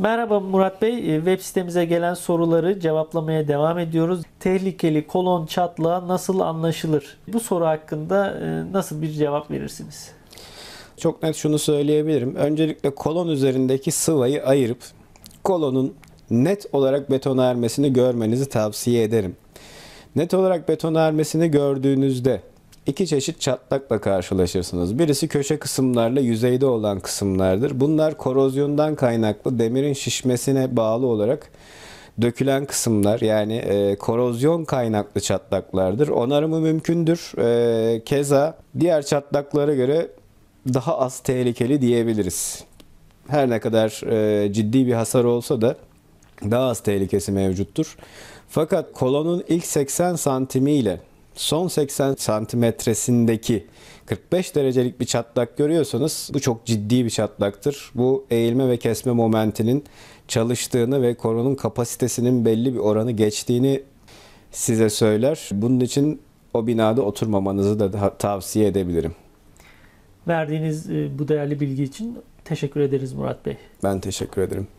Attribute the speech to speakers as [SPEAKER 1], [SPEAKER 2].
[SPEAKER 1] Merhaba Murat Bey. E, web sitemize gelen soruları cevaplamaya devam ediyoruz. Tehlikeli kolon çatlağı nasıl anlaşılır? Bu soru hakkında e, nasıl bir cevap
[SPEAKER 2] verirsiniz? Çok net şunu söyleyebilirim. Öncelikle kolon üzerindeki sıvayı ayırıp kolonun net olarak betona ermesini görmenizi tavsiye ederim. Net olarak betona ermesini gördüğünüzde iki çeşit çatlakla karşılaşırsınız. Birisi köşe kısımlarla yüzeyde olan kısımlardır. Bunlar korozyondan kaynaklı demirin şişmesine bağlı olarak dökülen kısımlar yani e, korozyon kaynaklı çatlaklardır. Onarımı mümkündür. E, keza diğer çatlaklara göre daha az tehlikeli diyebiliriz. Her ne kadar e, ciddi bir hasar olsa da daha az tehlikesi mevcuttur. Fakat kolonun ilk 80 santimi ile son 80 santimetresindeki 45 derecelik bir çatlak görüyorsanız bu çok ciddi bir çatlaktır. Bu eğilme ve kesme momentinin çalıştığını ve koronun kapasitesinin belli bir oranı geçtiğini size söyler. Bunun için o binada oturmamanızı da tavsiye edebilirim.
[SPEAKER 1] Verdiğiniz e, bu değerli bilgi için teşekkür ederiz Murat Bey.
[SPEAKER 2] Ben teşekkür ederim.